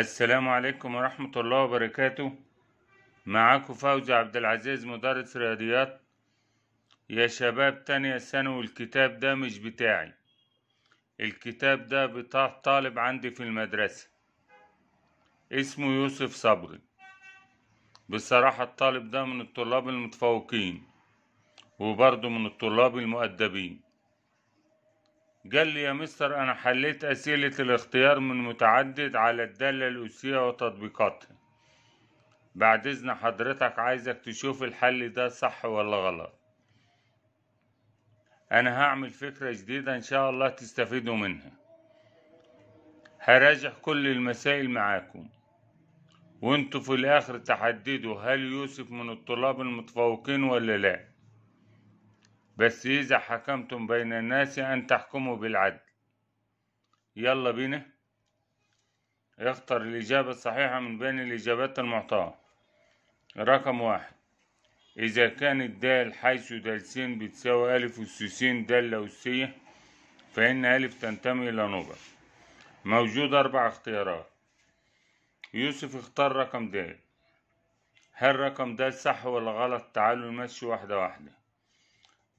السلام عليكم ورحمة الله وبركاته معاكم فوزي عبد العزيز مدرس رياضيات يا شباب تانية ثانوي الكتاب ده مش بتاعي الكتاب ده بتاع طالب عندي في المدرسة اسمه يوسف صبري بصراحة الطالب ده من الطلاب المتفوقين وبرضه من الطلاب المؤدبين قال لي يا مستر أنا حليت أسئلة الاختيار من متعدد على الدالة الأسية وتطبيقاتها بعد إذن حضرتك عايزك تشوف الحل ده صح ولا غلط أنا هعمل فكرة جديدة إن شاء الله تستفيدوا منها هراجع كل المسائل معاكم وانتوا في الآخر تحددوا هل يوسف من الطلاب المتفوقين ولا لأ بس إذا حكمتم بين الناس أن تحكموا بالعدل يلا بينا اختر الإجابة الصحيحة من بين الإجابات المعطاة رقم واحد إذا كانت دال حيث دالسين بتساوي ألف والسوسين دالة والسية فإن ألف تنتمي إلى نوبة موجود أربع اختيارات يوسف اختار رقم دال هل رقم دال صح ولا غلط تعالوا نمشي واحدة واحدة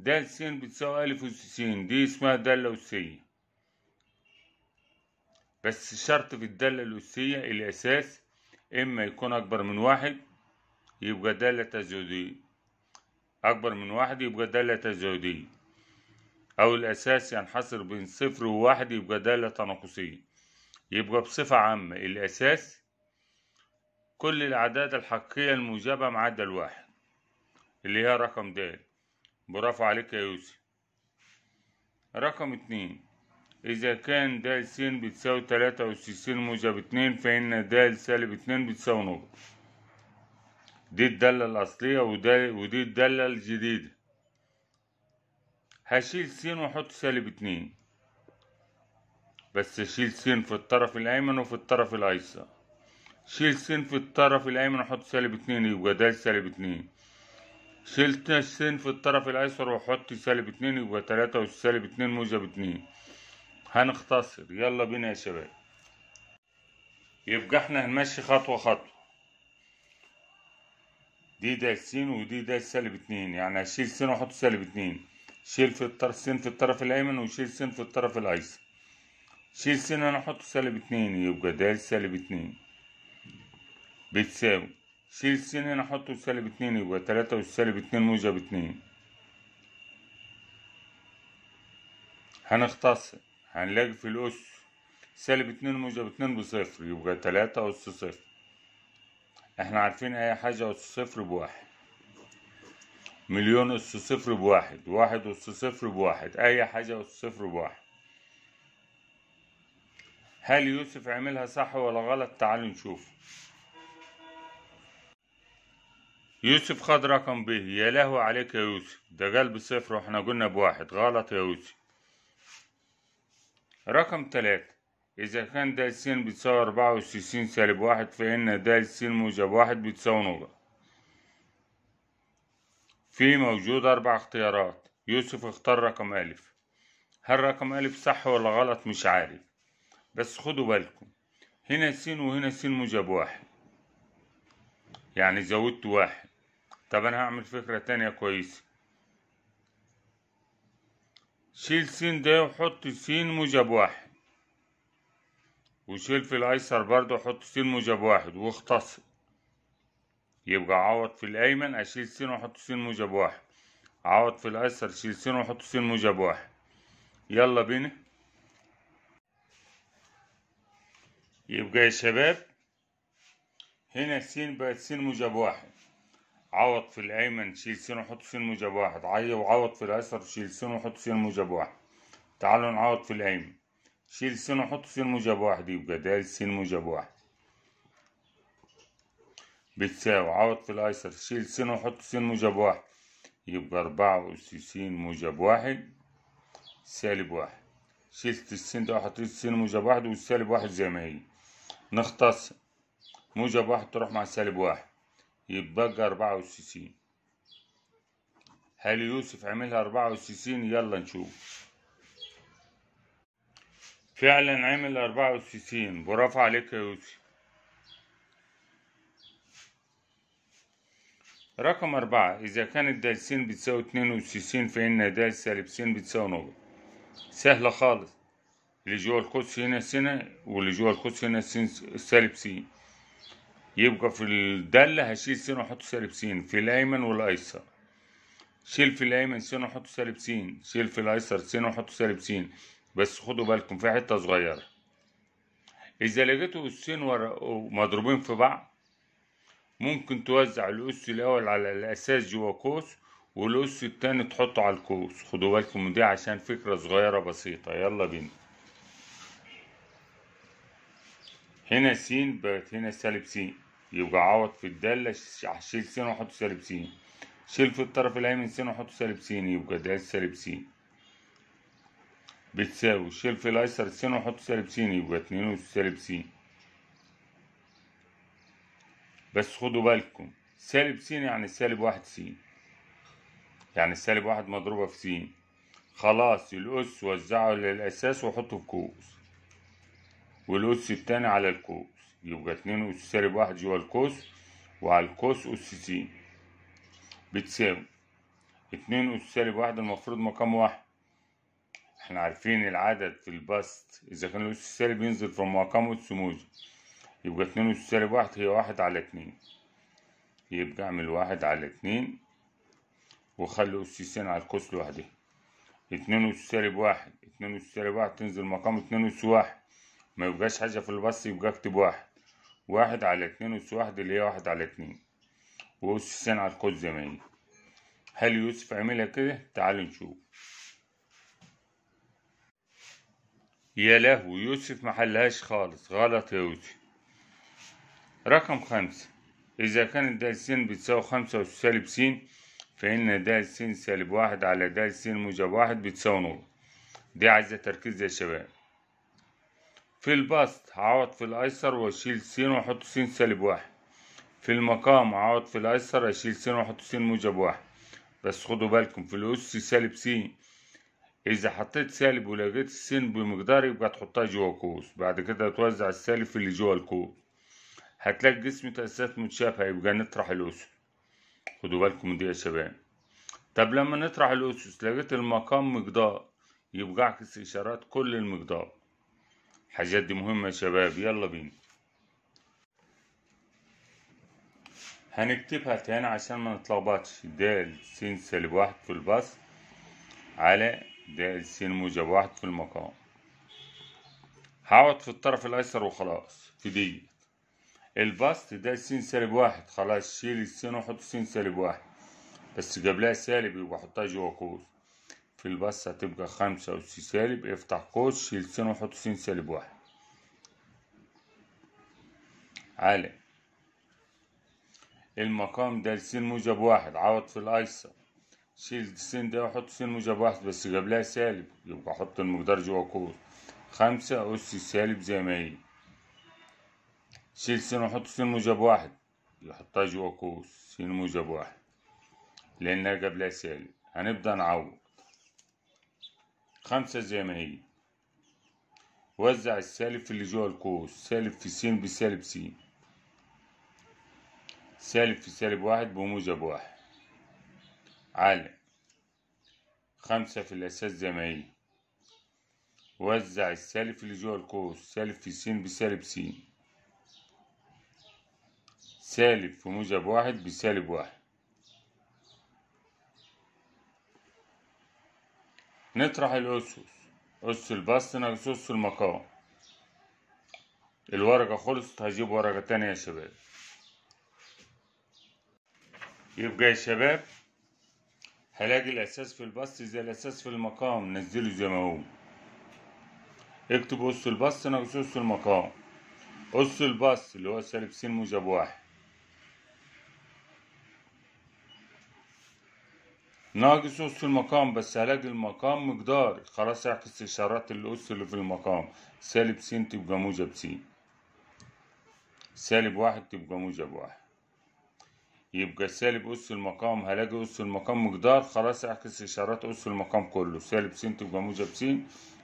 د س بتساوي ألف س دي اسمها دالة أسية بس شرط في الدالة الأسية الأساس إما يكون أكبر من واحد يبقى دالة تزايدية أكبر من واحد يبقى دالة تزايدية أو الأساس ينحصر بين صفر وواحد يبقى دالة تناقصية يبقى بصفة عامة الأساس كل الأعداد الحقيقية الموجبة معدل واحد الواحد اللي هي رقم د برافو عليك يا يوسف رقم اتنين إذا كان د س بتساوي تلاتة وس س س موجب اتنين فإن د سالب اتنين بتساوي نقطة دي الدالة الأصلية ودي الدالة الجديدة هشيل س وأحط سالب اتنين بس شيل س في الطرف الأيمن وفي الطرف الأيسر شيل س في الطرف الأيمن وأحط سالب اتنين يبقى د سالب اتنين شلت السين في الطرف الايسر واحط سالب اتنين يبقى تلاتة والسالب اتنين موجب اتنين هنختصر يلا بينا يا شباب يبقى احنا هنمشي خطوة خطوة دي ده السين ودي ده سالب اتنين يعني هشيل سين واحط سالب اتنين شيل في الطرف سين في الطرف الايمن وشيل سين في الطرف الايسر شيل سين انا احط سالب اتنين يبقى ده سالب اتنين بتساوي شيل السين هنا حطه سالب اتنين يبقى تلاتة والسالب اتنين موجب اتنين هنختصر هنلاقي في الأس سالب اتنين موجب اتنين بصفر يبقى تلاتة أس صفر احنا عارفين أي حاجة أس صفر بواحد مليون أس صفر بواحد واحد أس صفر بواحد أي حاجة أس صفر بواحد هل يوسف عملها صح ولا غلط تعالوا نشوف يوسف خد رقم ب يا لهوي عليك يا يوسف ده قال بصفر واحنا قلنا بواحد غلط يا يوسف رقم تلاتة إذا كان د س بتساوي أربعة س سالب واحد فإن د س موجب واحد بتساوي نقطة في موجود أربع اختيارات يوسف اختار رقم ألف هل رقم ألف صح ولا غلط مش عارف بس خدوا بالكم هنا س وهنا س موجب واحد يعني زودت واحد طب أنا هعمل فكرة تانية كويسة شيل س ده وحط س موجب واحد وشيل في الأيسر برضو حط س موجب واحد واختصر يبقى عوض في الأيمن أشيل س وأحط س موجب واحد عوض في الأيسر شيل س وأحط س موجب واحد يلا بينا يبقى يا شباب هنا س بقت س موجب واحد عوض في الايمن شيل سين وحط سين موجب واحد عي وعوض في الايسر شيل سين وحط سين موجب واحد تعالوا نعوض في الايمن شيل سين وحط سين موجب واحد يبقى دال سين موجب واحد بتساوي عوض في الايسر شيل سين وحط سين موجب واحد يبقى أربعة أس س موجب واحد سالب واحد شلت السين ده وحطيت السين موجب واحد والسالب واحد زي ما هي نختص موجب واحد تروح مع سالب واحد يبقى أربعة وستين هل يوسف عملها أربعة وستين يلا نشوف فعلا عمل أربعة وستين برافو عليك يا يوسف رقم أربعة إذا كانت دال س بتساوي اتنين وستين فإن دال سالب س بتساوي نقطة سهلة خالص اللي جوه القدس هنا س هنا واللي جوه القدس هنا س سالب س يبقى في الدالة هشيل س واحط سالب س في الأيمن والأيسر شيل في الأيمن س واحط سالب س شيل في الأيسر س واحط سالب س بس خدوا بالكم في حتة صغيرة إذا لقيتوا السين مضروبين في بعض ممكن توزع الأس الأول على الأساس جوا قوس والأس التاني تحطه على القوس خدوا بالكم من دي عشان فكرة صغيرة بسيطة يلا بينا هنا س بقت هنا سالب س يبقى عوض في الدالة شيل س واحط سالب س شيل في الطرف الأيمن س واحط سالب س يبقى د سالب س بتساوي شيل في الأيسر س واحط سالب س يبقى اتنين سالب س بس خدوا بالكم سالب س يعني سالب واحد س يعني سالب واحد مضروبة في س خلاص الأس وزعه للأساس وحطه في كوس والأس التاني على الكوس يبقى اتنين أس سالب واحد جوا القوس وعلى القوس أس س بتساوي اتنين أس سالب واحد المفروض مقام واحد احنا عارفين العدد في البسط إذا كان الأس السالب ينزل في مقامه موجب يبقى اتنين أس سالب واحد هي واحد على اتنين يبقى اعمل واحد على اتنين وخلي أس س على القوس لوحدها اتنين أس سالب واحد اتنين أس سالب واحد تنزل مقام اتنين أس واحد ما يبقاش حاجة في البسط يبقى اكتب واحد واحد على اتنين أس واحد اللي هي واحد على اتنين وأس س على القوس زمان هل يوسف عملها كده تعالوا نشوف يا لهو يوسف محلهاش خالص غلط يا يوسف رقم خمسة إذا كانت د س بتساوي خمسة أس سالب س فإن د س سالب واحد على د س موجب واحد بتساوي نقطة دي عايزة تركيز يا شباب في البسط هقعد في الايسر واشيل س واحط س سالب واحد في المقام هقعد في الايسر اشيل س واحط س موجب واحد بس خدوا بالكم في الاس سالب س اذا حطيت سالب ولقيت الس بمقدار يبقى تحطها جوا قوس بعد كده توزع السالب اللي جوا القوس هتلاقي جسم تأسيسات متشابهة يبقى نطرح الأسس خدوا بالكم دي يا شباب طب لما نطرح الأسس لقيت المقام مقدار يبقى عكس إشارات كل المقدار حاجات دي مهمة يا شباب يلا بينا هنكتبها تاني عشان ما نتلخبطش د س سالب واحد في البسط على د س موجب واحد في المقام هقعد في الطرف الايسر وخلاص في دي البسط د س سالب واحد خلاص شيل السين وحط س سالب واحد بس قبلها سالب يبقى حطها جوا قوس في البس هتبقى خمسة وسي سالب افتح قوس شيل س وحط س سالب واحد على المقام ده لسين موجب واحد عوض في الايسر شيل س ده وحط س موجب واحد بس جاب لها سالب يبقى حط المقدار جوا قوس خمسة أس سالب زي ما هي شيل س وحط س موجب واحد يحطها جوا قوس س موجب واحد لأنها جاب لها سالب هنبدأ نعوض خمسة زي ما هي وزع السالب في اللي جوه القوس سالب في س بسالب س سالب في سالب واحد بموجب واحد على خمسة في الأساس زي ما هي وزع السالب في اللي جوه القوس سالب في س بسالب س سالب في موجب واحد بسالب واحد نطرح الأسس أس البسط ناقص أس المقام الورقة خلصت هجيب ورقة تانية يا شباب يبقى يا شباب هلاقي الأساس في البسط زي الأساس في المقام نزله زي ما هو اكتب أس البسط ناقص أس المقام أس البسط اللي هو سالب س موجب واحد ناقص أس المقام بس هلاقي المقام مقدار خلاص اعكس إشارات الأس اللي في المقام سالب س تبقى موجب س سالب واحد تبقى موجب واحد يبقى سالب أس المقام هلاقي أس المقام مقدار خلاص اعكس إشارات أس المقام كله سالب س تبقى موجب س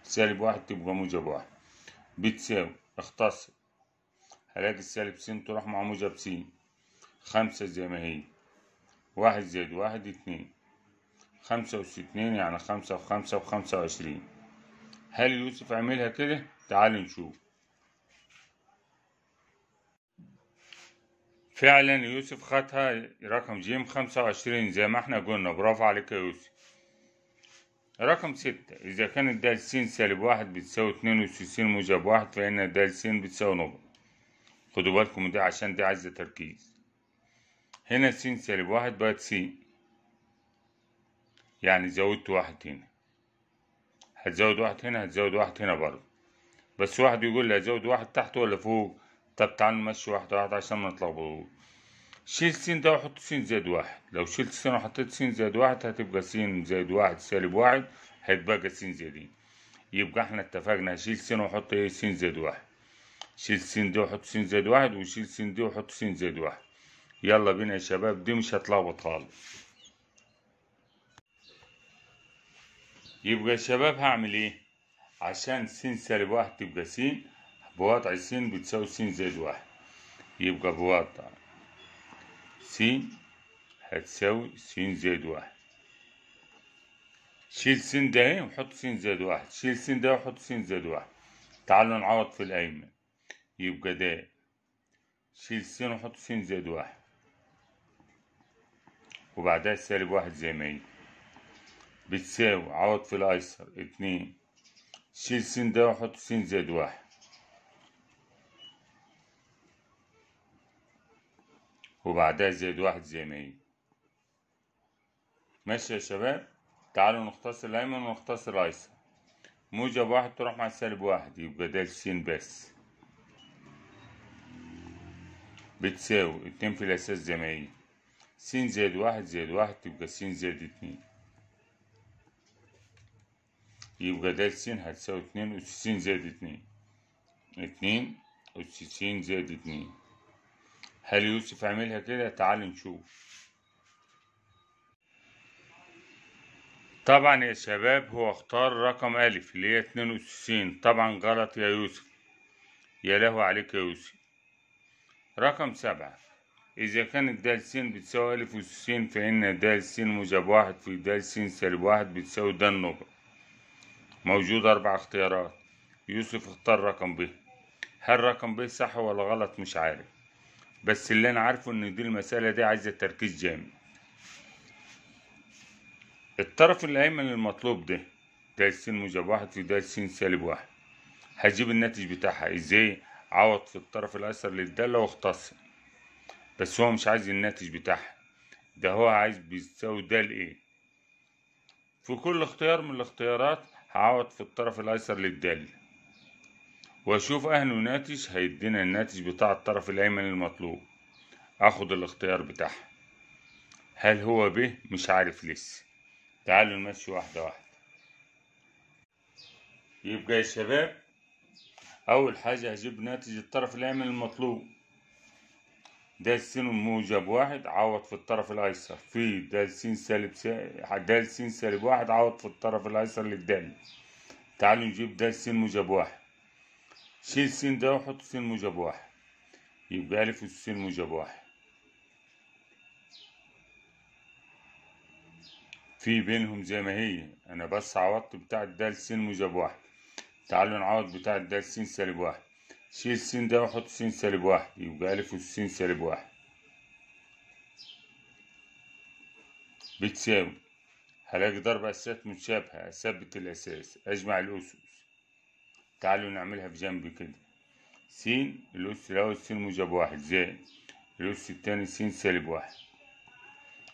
سالب واحد تبقى موجب واحد بتساوي اختصر هلاقي سالب س تروح مع موجب س خمسة زي ما هي واحد زائد واحد اتنين خمسة وستين يعني خمسة وخمسة وخمسة وعشرين هل يوسف عملها كده؟ تعالوا نشوف فعلا يوسف خدها رقم جيم خمسة وعشرين زي ما احنا قلنا برافو عليك يا يوسف رقم ستة إذا كانت الدال س سالب واحد بتساوي اتنين وستين موجب واحد فإن الدال س بتساوي نقطة خدوا بالكم دي ده عشان دي عايزة تركيز هنا س سالب واحد بقت س يعني زودت واحد هنا هتزود واحد هنا هتزود واحد هنا برضه بس واحد يقول لي هزود واحد تحت ولا فوق طب تعال نمشي واحد واحد عشان ما نتلخبطوش شيل س ده وحط س زائد واحد لو شلت س وحطيت س زائد واحد هتبقى س زائد واحد سالب واحد هيتبقى س زائدين يبقى احنا اتفقنا شيل س وحط ايه س زائد واحد شيل س دي وحط س زائد واحد وشيل س دي وحط س زائد واحد يلا بينا يا شباب دي مش هتلخبط خالص يبقى شباب هعمل ايه عشان س سالب واحد تبقى س بوضع س بتساوي س زائد واحد يبقى بوضع س هتساوي س زائد واحد شيل س ده اهي وحط س زائد واحد شيل س ده وحط س زائد واحد تعالوا نعوض في الأيمن يبقى ده شيل س وحط س زائد واحد وبعدها سالب واحد زي ما هي بتساوي عوض في الايسر اتنين شيل س ده وحط س زائد واحد وبعدها زائد واحد زي ما هي ماشي يا شباب تعالوا نختصر الايمن ونختصر الايسر موجب واحد تروح مع سالب واحد يبقى ده س بس بتساوي اتنين في الاساس زي ما هي س زائد واحد زائد واحد تبقى س زائد اتنين يبقى د س هتساوي اتنين أس س زائد اتنين اتنين أس س زائد اتنين هل يوسف عملها كده تعال نشوف طبعا يا شباب هو اختار رقم أ اللي هي اتنين أس س طبعا غلط يا يوسف يا له عليك يا يوسف رقم سبعة إذا كانت د س بتساوي أ أس س فإن د س موجب واحد في د س سالب واحد بتساوي د نقط موجود أربع اختيارات يوسف اختار رقم ب هل رقم ب صح ولا غلط مش عارف بس اللي أنا عارفه إن دي المسألة دي عايزة تركيز جامد الطرف الأيمن المطلوب ده دال س موجب واحد في دال س سالب واحد هجيب الناتج بتاعها ازاي عوض في الطرف الايسر للدالة واختصر بس هو مش عايز الناتج بتاعها ده هو عايز بيساوي دال ايه في كل اختيار من الاختيارات هقعد في الطرف الايسر للدال واشوف اهله ناتج هيدينا الناتج بتاع الطرف الايمن المطلوب اخد الاختيار بتاعها هل هو ب مش عارف لسه تعالوا نمشي واحدة واحدة يبقى يا شباب اول حاجة هجيب ناتج الطرف الايمن المطلوب د س موجب واحد عوض في الطرف الايسر في د س سالب س... د س سالب واحد عوض في الطرف الايسر للدال تعالوا نجيب د س موجب واحد شيل س ده وحط س موجب واحد يبقى ا ألف س موجب واحد في بينهم زي ما هي أنا بس عوضت بتاع الدال س موجب واحد تعالوا نعوض بتاع الدال س سالب واحد شيل السين ده واحط س سالب واحد يبقى ألف والسين سالب واحد بتساوي هلاقي ضرب أساسات متشابهة أثبت الأساس أجمع الأسس تعالوا نعملها في جنب كده س الأس الأول س موجب واحد زائد الأس التاني س سالب واحد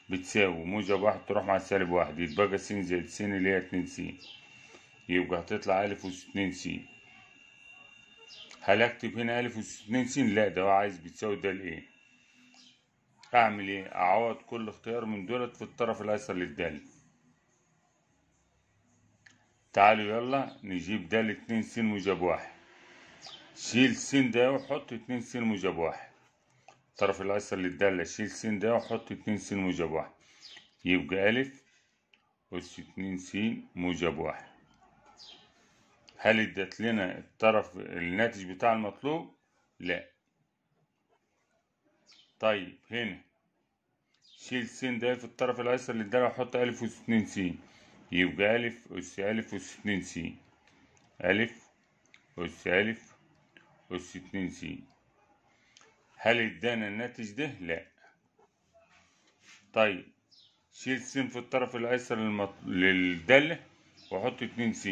بتساوي موجب واحد تروح مع سالب واحد يتبقى س زائد س اللي هي اتنين س يبقى هتطلع ألف اتنين س هل اكتب هنا الف وستين سين لا ده هو عايز بتساوي ده لايه اعمل ايه اعوض كل اختيار من دولت في الطرف الايسر للدال تعالوا يلا نجيب دال اتنين سين موجب واحد شيل سين ده وحط اتنين سين موجب واحد الطرف الايسر للدالة شيل سين ده وحط اتنين سين موجب واحد يبقى الف أس اتنين سين موجب واحد هل ادت لنا الطرف الناتج بتاع المطلوب لا طيب هنا شيل س ده في الطرف الايسر للداله وحط أ اس اتنين س يبقى أ اس أ اس اتنين س أ اس أ اس اتنين س هل ادانا الناتج ده لا طيب شيل س في الطرف الايسر للداله وحط 2 س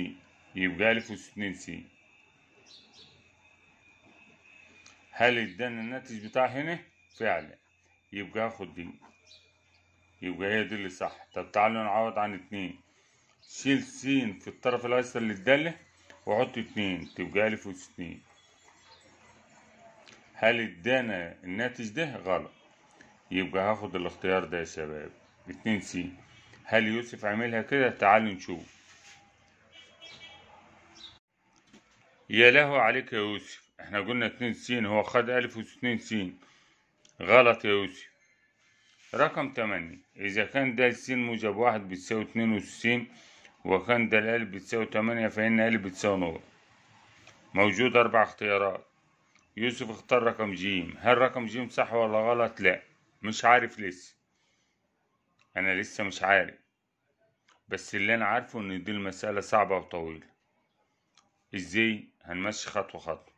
يبقى ألف وستين س هل ادانا الناتج بتاع هنا؟ فعلا يبقى هاخد دي يبقى هي دي اللي صح طب تعالوا نعوض عن اتنين شيل س في الطرف الايسر للدالة وحط اتنين تبقى ألف وستين هل ادانا الناتج ده؟ غلط يبقى هاخد الاختيار ده يا شباب اتنين س هل يوسف عملها كده؟ تعالوا نشوف يا له عليك يا يوسف احنا قلنا اتنين سين هو خد ألف واتنين سين غلط يا يوسف رقم تمانية إذا كان ده السين موجب واحد بتساوي اتنين وستين وكان ده الألف بتساوي تمانية فإن ألف بتساوي نقط موجود أربع اختيارات يوسف اختار رقم جيم هل رقم جيم صح ولا غلط لا مش عارف لسه أنا لسه مش عارف بس اللي أنا عارفه إن دي المسألة صعبة وطويلة ازاي هنمشي خطوة خطوة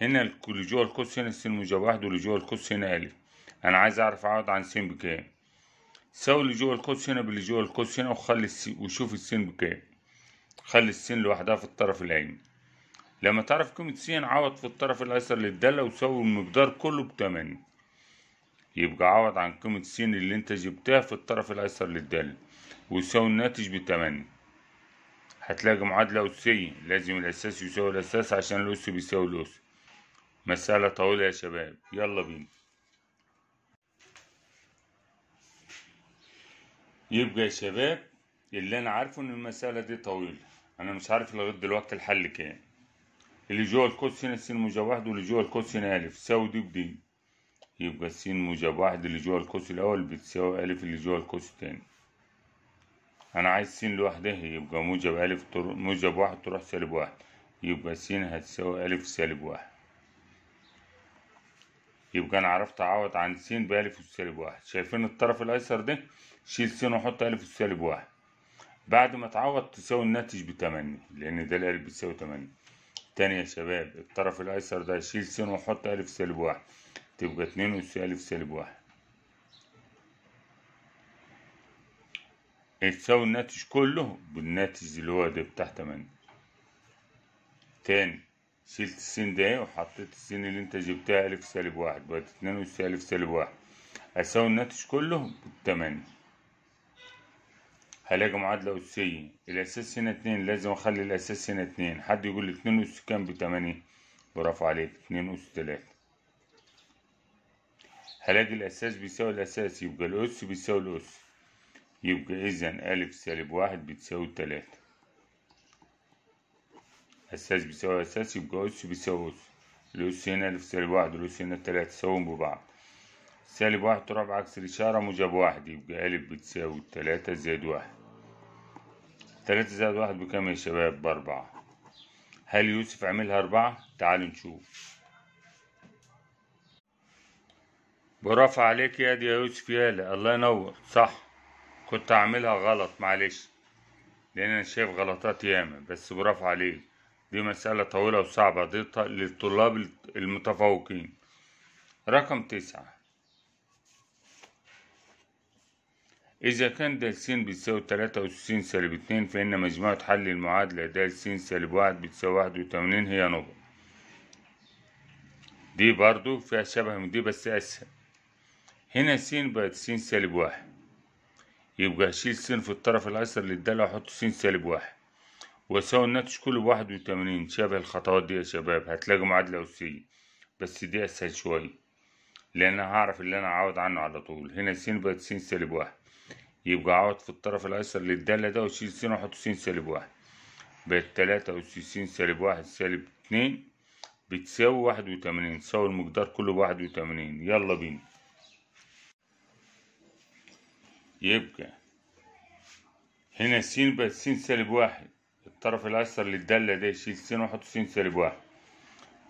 هنا اللي جوه القوس هنا السين موجب واحد واللي جوه القوس هنا ألف أنا عايز أعرف أعوض عن سين بكام ساوي اللي جوه القوس هنا باللي جوه القوس هنا وخلي السين وشوف السين بكام خلي السين لوحدها في الطرف الأيمن لما تعرف قيمة س عوض في الطرف الأيسر للدالة وساوي المقدار كله بتمانية يبقى عوض عن قيمة س اللي انت جبتها في الطرف الأيسر للدالة ويساوي الناتج بتمانية هتلاقي معادلة أسية لازم الأساس يساوي الأساس عشان الأس بيساوي الأس مسألة طويلة يا شباب يلا بينا يبقى يا شباب اللي أنا عارفه إن المسألة دي طويلة أنا مش عارف لغاية دلوقتي الحل كام اللي جوه القوس هنا س موجب واحد واللي جوه القوس هنا أ تساوي دي بدي يبقى س موجب واحد اللي جوه القوس الأول بتساوي أ اللي جوه القوس التاني انا عايز س لوحدها يبقى موجب الف تر... موجب واحد تروح سالب واحد يبقى س هتساوي الف سالب واحد يبقى انا عرفت اعوض عن س بالف وسالب واحد شايفين الطرف الايسر ده شيل س وحط الف وسالب واحد بعد ما تعوض تساوي الناتج بتمانية لان ده الالف بتساوي تمانية تاني يا شباب الطرف الايسر ده شيل س وحط الف سالب واحد تبقى اتنين أس الف سالب واحد هتساوي الناتج كله بالناتج اللي هو ده بتاع تمانية تاني شلت السين ده وحطيت السين اللي انت جبتها ألف سالب واحد بقت اتنين وتساوي ألف سالب واحد هتساوي الناتج كله بالتمانية هلاقي معادلة أسية الأساس هنا اتنين لازم أخلي الأساس هنا اتنين حد يقول لي اتنين أس كام بتمانية برافو عليك اتنين أس تلاتة هلاقي الأساس بيساوي الأساس يبقى الأس بيساوي الأس يبقى إذا ألف سالب واحد بتساوي تلاتة أساس بيساوي أساس يبقى أس بيساوي أس الأس هنا ألف سالب واحد والأس هنا تلاتة ساويين ببعض سالب واحد تراب عكس الإشارة موجب واحد يبقى ألف بتساوي تلاتة زائد واحد تلاتة زائد واحد بكام يا شباب بأربعة هل يوسف عملها أربعة؟ تعالوا نشوف برافو عليك يا دي يا يوسف يالا الله ينور صح كنت هعملها غلط معلش لان انا شايف غلطات ياما بس برافو عليك دي مسألة طويلة وصعبة دي للطلاب المتفوقين رقم تسعة إذا كان د س بتساوي تلاتة س سالب اتنين فإن مجموعة حل المعادلة د س سالب واحد بتساوي واحد وتمانين هي نقطة دي برضو فيها شبه من دي بس أسهل هنا س بقت س سالب واحد يبقى هشيل س في الطرف الأيسر للضلع وأحط س سالب واحد وأساوي الناتج كله بواحد وتمانين شبه الخطوات دي يا شباب هتلاقوا معادلة أسية بس دي أسهل شوية لأن هعرف اللي أنا هعوض عنه على طول هنا س بقت س سالب واحد يبقى أعوض في الطرف الأيسر للدالة ده وأشيل س وأحط س سالب واحد بقت تلاتة أس س سالب واحد سالب اتنين بتساوي واحد وتمانين ساوي المقدار كله بواحد وتمانين يلا بينا يبقى هنا س بقت س سالب واحد الطرف الأيسر للدالة ده شيل س وحط س سالب واحد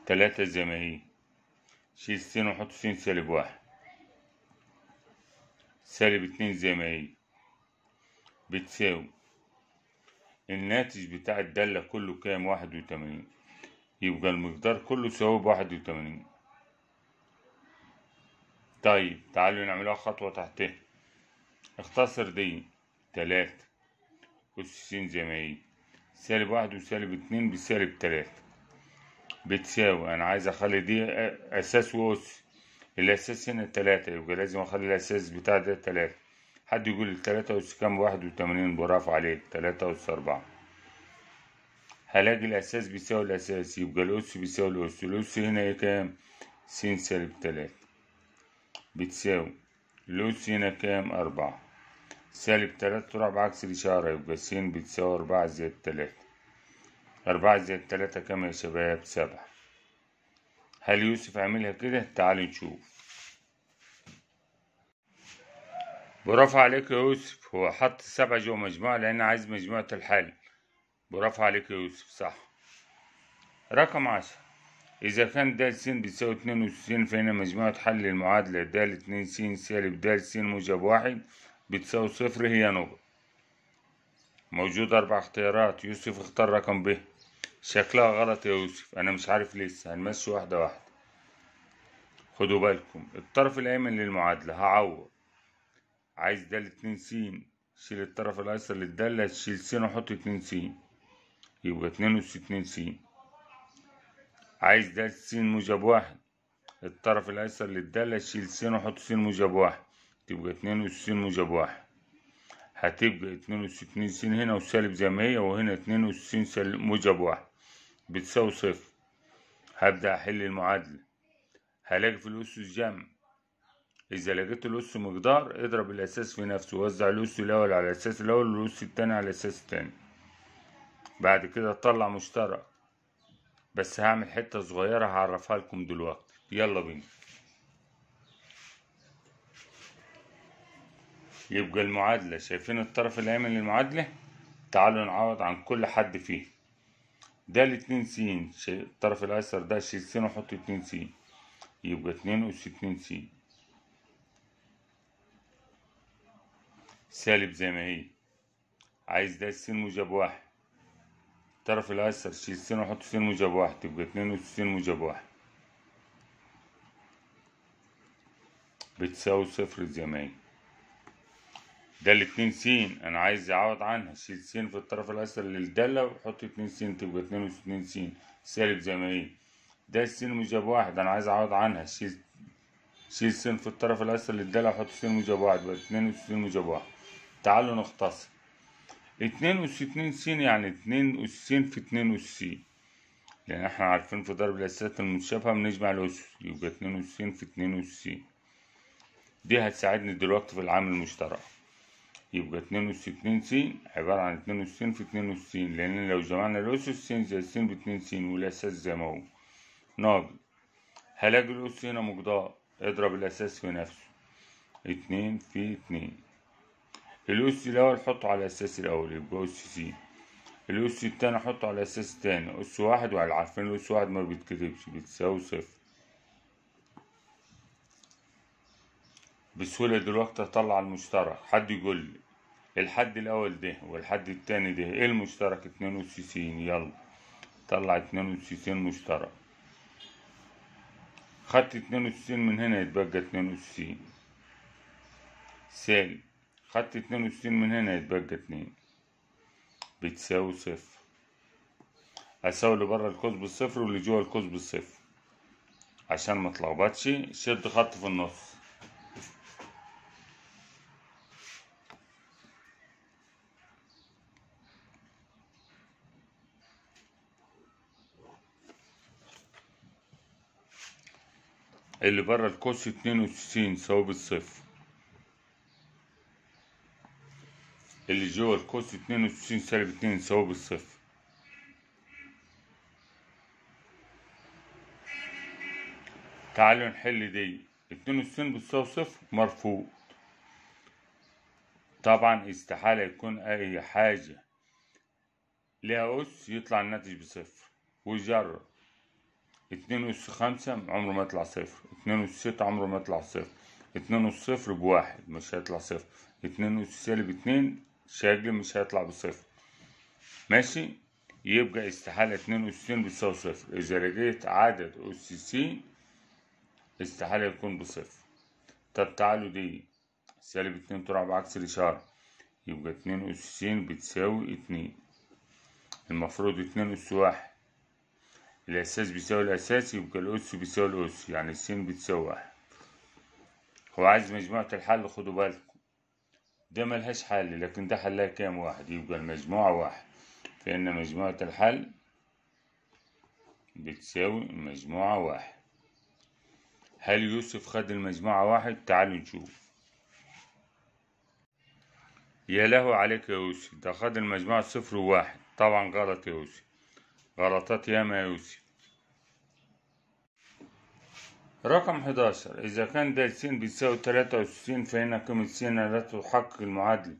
تلاتة زي ما هي شيل س وحط س سالب واحد سالب اتنين زي ما هي بتساوي الناتج بتاع الدالة كله كام واحد وتمانين يبقى المقدار كله سواه بواحد وتمانين طيب تعالوا نعملها خطوة تحتها اختصر دي تلاتة أس س زي ما هي سالب واحد وسالب اتنين بسالب تلاتة بتساوي أنا عايز أخلي دي أساس وأس الأساس هنا تلاتة يبقى لازم أخلي الأساس بتاع ده تلاتة حد يقول التلاتة أس كام واحد وتمانين برافو عليك تلاتة أس أربعة هلاقي الأساس بيساوي الأساس يبقى الأس بيساوي الأس الأس هنا إيه كام س سالب تلاتة بتساوي لوس هنا كام أربعة سالب تلات تربع عكس الإشارة يبقى س بتساوي أربعة زائد تلاتة أربعة زائد تلاتة كام يا شباب سبعة هل يوسف عاملها كده تعالوا نشوف برافو عليك يا يوسف هو حط سبعة جوا مجموعة لأن عايز مجموعة الحل برافو عليك يا يوسف صح رقم عشرة إذا كان د س بتساوي اتنين س فهنا مجموعة حل المعادلة د اتنين س سالب د س موجب واحد بتساوي صفر هي نقطة موجود أربع اختيارات يوسف اختار رقم ب شكلها غلط يا يوسف أنا مش عارف لسه هنمشي واحدة واحدة خدوا بالكم الطرف الأيمن للمعادلة هعوض عايز د اتنين س شيل الطرف الأيسر للدالة شيل س وحط اتنين س يبقى اتنين أس اتنين س عايز ده س موجب واحد الطرف الايسر للدالة شيل س وحط س موجب واحد تبقى اتنين أس موجب واحد هتبقى اتنين أس اتنين س هنا وسالب زي ما هي وهنا اتنين أس سين موجب واحد بتساوي صفر هبدأ أحل المعادلة هلاقي في الأس الجمع إذا لقيت الأس مقدار اضرب الأساس في نفسه وزع الأس الأول على الأساس الأول والأس التاني على الأساس التاني بعد كده طلع مشترك بس هعمل حتة صغيرة هعرفها لكم دلوقتي يلا بينا يبقى المعادلة شايفين الطرف الأيمن للمعادلة تعالوا نعوض عن كل حد فيه ده الاتنين س الطرف الأيسر ده شيل س وحط اتنين س يبقى اتنين أس اتنين س سالب زي ما هي عايز ده السين مجاب واحد الطرف الايسر شيل سين وحط سين موجب واحد تبقى اتنين وتسين موجب واحد بتساوي صفر زي ما هي ده الاتنين سين انا عايز اعوض عنها شيل سين في الطرف الايسر للدالة وحط اتنين سين تبقى اتنين واتنين سين سالب زي ما هي ده السين موجب واحد انا عايز اعوض عنها شيل شيل سين في الطرف الايسر للدالة وحط سين موجب واحد يبقى اتنين وتسين موجب واحد تعالوا نختصر اتنين أس اتنين س يعني اتنين س في اتنين أس لأن احنا عارفين في ضرب الأساسات المتشابهة بنجمع الأسس يبقى اتنين س في اتنين أس دي هتساعدني دلوقتي في العامل المشترك يبقى اتنين أس اتنين س عبارة عن اتنين أس في اتنين أس لأن لو جمعنا الأسس س زي س باتنين س والأساس زي ما هو ناقص هلاقي الأس هنا مقدار اضرب الأساس في نفسه اتنين في اتنين الأس الأول حطه على الأساس الأول يبقى أس سي الأس التاني حطه على أساس تاني أس واحد وعلى عارفين الأس واحد ما بيتكتبش بتساوي صفر بسهولة دلوقتي أطلع المشترك حد يقول لي الحد الأول ده والحد التاني ده إيه المشترك اتنين أس س يلا طلع اتنين أس س مشترك خدت اتنين أس من هنا يتبقى اتنين أس سالب خدت اتنين وستين من هنا يتبقى اتنين بتساوي صفر هساوي اللي بره القوس بالصفر واللي جوه القوس بالصفر عشان ما تلخبطش شد خط في النص اللي بره القوس اتنين وتسعين ساوي بالصفر اللي جوه القوس اتنين وستين سالب اتنين يساوي بالصفر تعالوا نحل دي اتنين وستين بتساوي صفر مرفوض طبعا استحالة يكون أي حاجة ليها أس يطلع الناتج بصفر وجرب اتنين أس خمسة عمره ما يطلع صفر اتنين أس ستة عمره ما يطلع صفر اتنين أس صفر بواحد مش هيطلع صفر اتنين أس سالب اتنين شكل مش هيطلع بصفر ماشي يبقى استحالة اتنين أس س بتساوي صفر إذا لقيت عدد أس س استحالة يكون بصفر طب تعالوا دي سالب اتنين ترعى بعكس الإشارة يبقى اتنين أس س بتساوي اتنين المفروض اتنين أس واحد الأساس بيساوي الأساس يبقى الأس بيساوي الأس يعني السين بتساوي واحد هو عايز مجموعة الحل خدوا بالك ده ملهاش حل لكن ده حلها كام واحد يبقى المجموعة واحد فإن مجموعة الحل بتساوي مجموعة واحد هل يوسف خد المجموعة واحد تعالوا نشوف يا له عليك يا يوسف ده خد المجموعة صفر وواحد طبعا غلط يا يوسف غلطات ياما يا يوسف رقم 11 إذا كان د س بيساوي 63 فهنا قيمة س لا تحقق المعادلة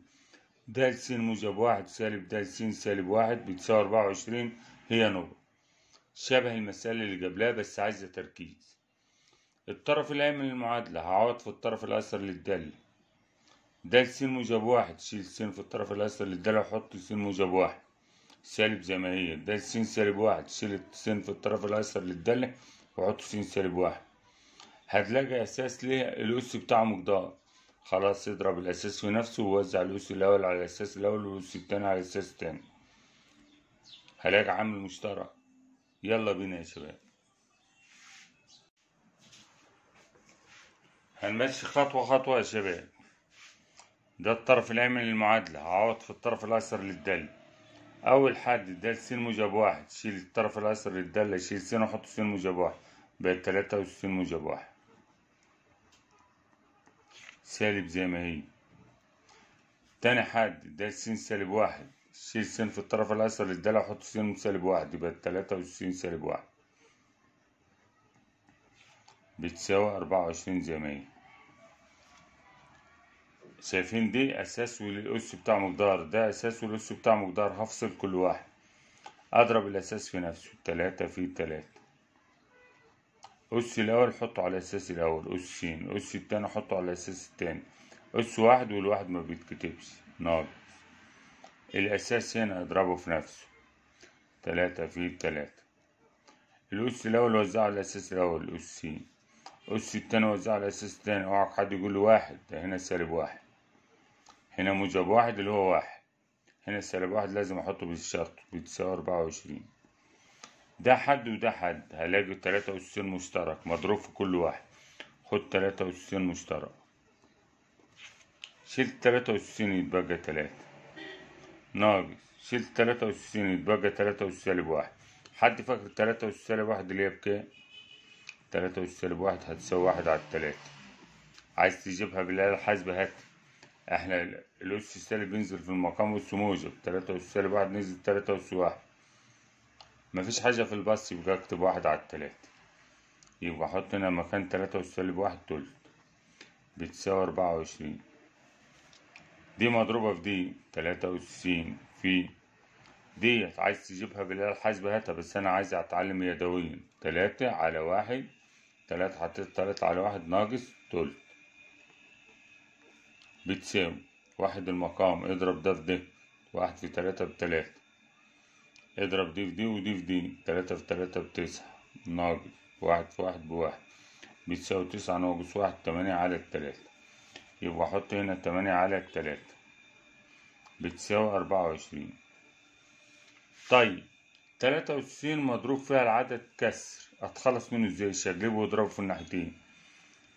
د س موجب واحد سالب د س سالب واحد بتساوي 24 هي نقطة شبه المسألة اللي قبلها بس عايزة تركيز الطرف الأيمن للمعادلة هعوض في الطرف الأيسر للدالة د س موجب واحد شيل س في الطرف الأيسر للدالة وحط س موجب واحد سالب زي ما هي د س سالب واحد شيل س في الطرف الأيسر للدالة وحط س سالب واحد هتلاقي اساس ليه الاس بتاعه مقدار خلاص اضرب الاساس في نفسه ووزع الاس الاول على الاساس الاول والاس التاني على الاساس التاني هلاقي عامل مشترك يلا بينا يا شباب هنمشي خطوة خطوة يا شباب ده الطرف الأيمن للمعادلة هقعد في الطرف الأيسر للدالة أول حد الدال س موجب واحد شيل الطرف الأيسر للدالة شيل س وحط س موجب واحد بقت تلاتة وس موجب واحد سالب زي ما هي تاني حد ده س سالب واحد شيل س في الطرف الايسر للدلع وحط س سالب واحد يبقى تلاتة وعشرين سالب واحد بتساوي أربعة وعشرين زي ما هي شايفين دي أساس والأس بتاع مقدار ده أساس والأس بتاع مقدار هفصل كل واحد أضرب الأساس في نفسه تلاتة في تلاتة أس الأول حطه على أساس الأول أس سين أس التاني حطه على أساس التاني أس واحد والواحد ما بيتكتبش ناقص الأساس هنا أضربه في نفسه تلاتة في تلاتة الأس الأول وزعه على أساس الأول أس سين أس التاني وزعه على أساس التاني أوعك حد يقول له واحد ده هنا سالب واحد هنا موجب واحد اللي هو واحد هنا سالب واحد لازم أحطه بالشرط بتساوي أربعة وعشرين ده حد وده حد هلاقي تلاتة أسسين مشترك مضروب في كل واحد خد تلاتة أسسين مشترك شيل تلاتة أسسين يتبقى تلاتة ناقص شيل تلاتة أسسين يتبقى تلاتة سالب واحد حد فاكر تلاتة سالب واحد اللي هي بكام؟ تلاتة سالب واحد هتساوي واحد على التلاتة عايز تجيبها بالآلة الحاسبة هات احنا الأس السالب بينزل في المقام أس موجب تلاتة أس سالب واحد نزل تلاتة أس واحد مفيش حاجة في الباص يبقى اكتب واحد على التلاتة يبقى احط هنا مكان تلاتة وسالب واحد تلت بتساوي أربعة وعشرين دي مضروبة في دي تلاتة وتسعين في دي عايز تجيبها بالآلة الحاسبة هاتها بس أنا عايز أتعلم يدويا تلاتة على واحد تلاتة حطيت تلاتة على واحد ناقص تلت بتساوي واحد المقام اضرب ده في ده واحد في تلاتة بتلاتة اضرب دي في دي ودي في دي تلاتة في تلاتة بتسعة ناقص واحد في واحد بواحد بتساوي تسعة ناقص واحد تمانية على التلاتة يبقى أحط هنا تمانية على التلاتة بتساوي أربعة وعشرين طيب تلاتة وتسعين مضروب فيها العدد كسر أتخلص منه إزاي شقلبه وأضربه في الناحيتين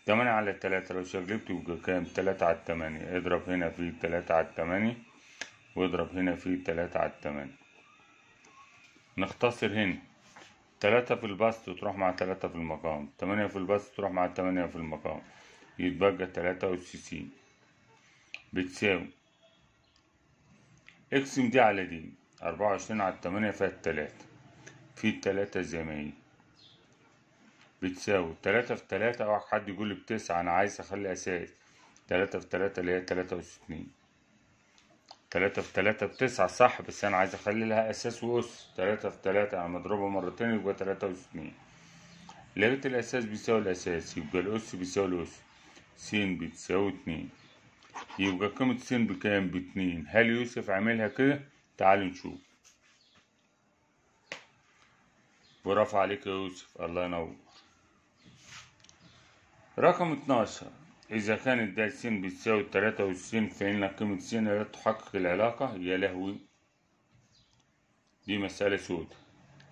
تمانية على التلاتة لو شقلبت يبقى كام تلاتة على التمانية اضرب هنا في تلاتة على التمانية واضرب هنا في تلاتة على التمانية نختصر هنا تلاتة في البسط تروح مع تلاتة في المقام تمانية في البسط تروح مع تمانية في المقام يتبقى تلاتة وتسعين بتساوي اقسم دي على دي أربعة وعشرين على تمانية فيها التلاتة في التلاتة زي ما هي بتساوي تلاتة في تلاتة أوعى حد يقول بتسعة أنا عايز أخلي أساس تلاتة في تلاتة اللي هي تلاتة وستين تلاتة في تلاتة بتسعة صح بس أنا عايز أخلي لها أساس وأس تلاتة في تلاتة أما أضربها مرتين يبقى تلاتة أس اتنين لقيت الأساس بيساوي الأساس يبقى الأس بيساوي الأس س بتساوي اتنين يبقى قيمة س بكام؟ باتنين هل يوسف عاملها كده؟ تعالوا نشوف برافو عليك يا يوسف الله ينور رقم اتناشر إذا كان ده س بتساوي تلاتة والسين فإن قيمة س لا تحقق العلاقة يا لهوي دي مسألة سودة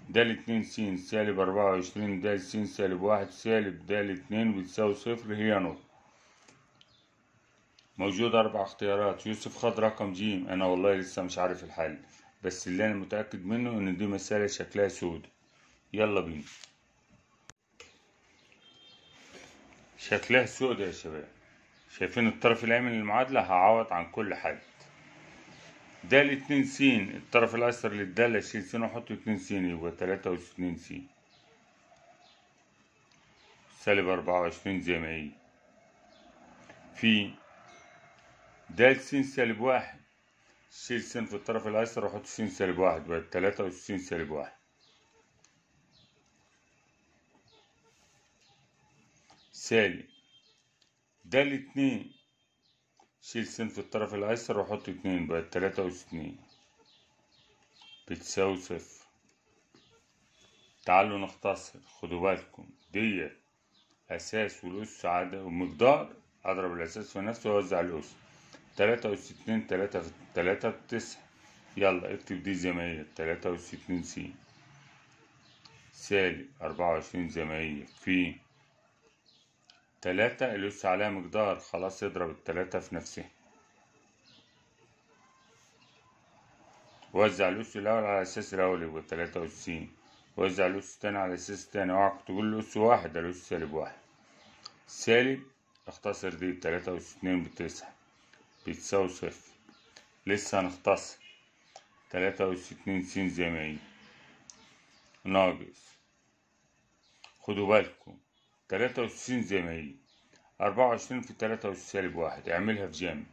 دال اتنين س سالب أربعة وعشرين دال س سالب واحد سالب دال اتنين بتساوي صفر هي نقطة موجود أربع اختيارات يوسف خد رقم جيم أنا والله لسه مش عارف الحل بس اللي أنا متأكد منه إن دي مسألة شكلها سودة يلا بينا شكلها سود يا شباب شايفين الطرف الأيمن للمعادلة هعوض عن كل حد د اتنين س الطرف الأيسر للدالة شيل س وأحط اتنين س يبقى تلاتة واتنين س سالب أربعة وعشرين زي ما هي في د س سالب واحد شيل س في الطرف الأيسر وأحط س سالب واحد يبقى تلاتة وستين سالب واحد سالب ده الاتنين شيل س في الطرف الايسر وحط اتنين بقى تلاتة واتنين بتساوي صفر تعالوا نختصر خدوا بالكم ديت اساس والأس عدد ومقدار اضرب الاساس في نفسه واوزع الأس تلاتة أس اتنين تلاتة في تلاتة بتسعة يلا اكتب دي زي ما هي تلاتة أس اتنين س سالب أربعة وعشرين زي ما هي في تلاتة القدس عليها مقدار خلاص اضرب التلاتة في نفسها وزع القدس الأول على أساس الأول يبقى تلاتة أسين وزع القدس التاني على أساس التاني اوعك تقول القدس واحد ده سالب واحد سالب اختصر دي تلاتة أس اتنين بتسعة بتساوي صفر لسه هنختصر تلاتة أس اتنين س زي ما هي ناقص خدوا بالكم تلاتة وستين زي ما هي أربعة وعشرين في تلاتة سالب واحد اعملها في جامع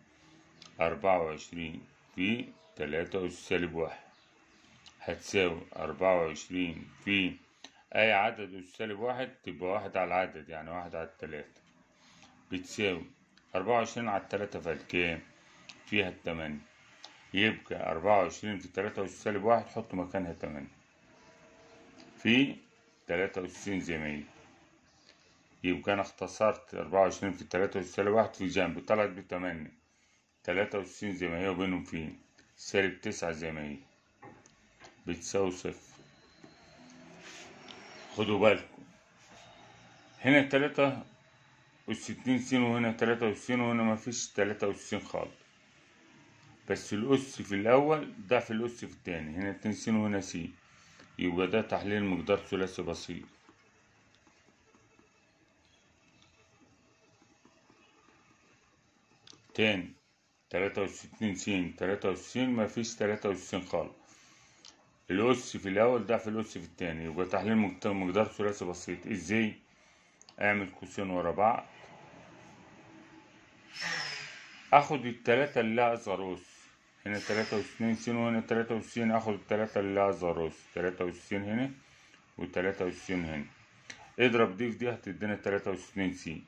أربعة وعشرين في تلاتة سالب واحد هتساوي أربعة وعشرين في أي عدد أس سالب واحد تبقى واحد على العدد يعني واحد على التلاتة بتساوي أربعة وعشرين على التلاتة فالكام فيها التمانية يبقى أربعة وعشرين في تلاتة أس سالب واحد حط مكانها تمانية في تلاتة وتسعين زي ما هي يبقى أنا اختصرت أربعة وعشرين في تلاتة وسالب واحد في جنب طلعت بتمانية تلاتة وتسعين زي ما هي وبينهم فين سالب تسعة زي ما هي بتساوي صفر خدوا بالكم هنا تلاتة وستين سين وهنا تلاتة وستين وهنا مفيش تلاتة وستين خالص بس الأس في الأول ده في الأس في التاني هنا اتنين س وهنا سين يبقى ده تحليل مقدار ثلاثي بسيط تاني تلاتة وستين سين تلاتة وستين مفيش تلاتة وستين خالص الأس في الأول ضعف الأس في التاني يبقى تحليل مقدار ثلاثي بسيط ازاي أعمل قوسين ورا بعض أخد التلاتة اللي أصغر أس هنا تلاتة وستين سين وهنا تلاتة وستين أخد التلاتة اللي أصغر أس تلاتة وستين هنا وتلاتة وستين هنا اضرب دي في دي هتدينا تلاتة وستين سين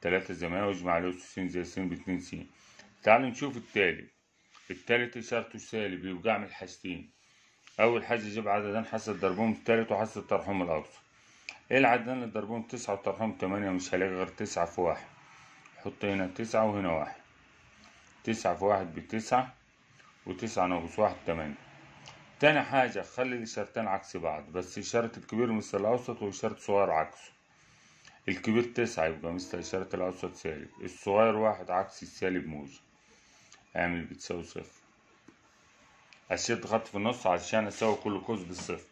تلاتة زمايا واجمع عليه س زي س باتنين س تعالوا نشوف التالت التالت إشارته سالب يبقى أعمل حاجتين أول حاجة جيب عددين حسب ضربهم التالت وحسب طرحهم الأوسط إيه العددان اللي ضربهم تسعة وطرحهم تمانية مش هلاقي غير تسعة في واحد حط هنا تسعة وهنا واحد تسعة في واحد بتسعة وتسعة ناقص واحد تمانية تاني حاجة خلي الإشارتين عكس بعض بس إشارة الكبير مثل الأوسط وإشارة الصغير عكسه الكبير تسعة يبقى مثل إشارة الأوسط سالب الصغير واحد عكس السالب موجب أعمل بتساوي صفر أشد خط في النص عشان أساوي كل قوس بالصفر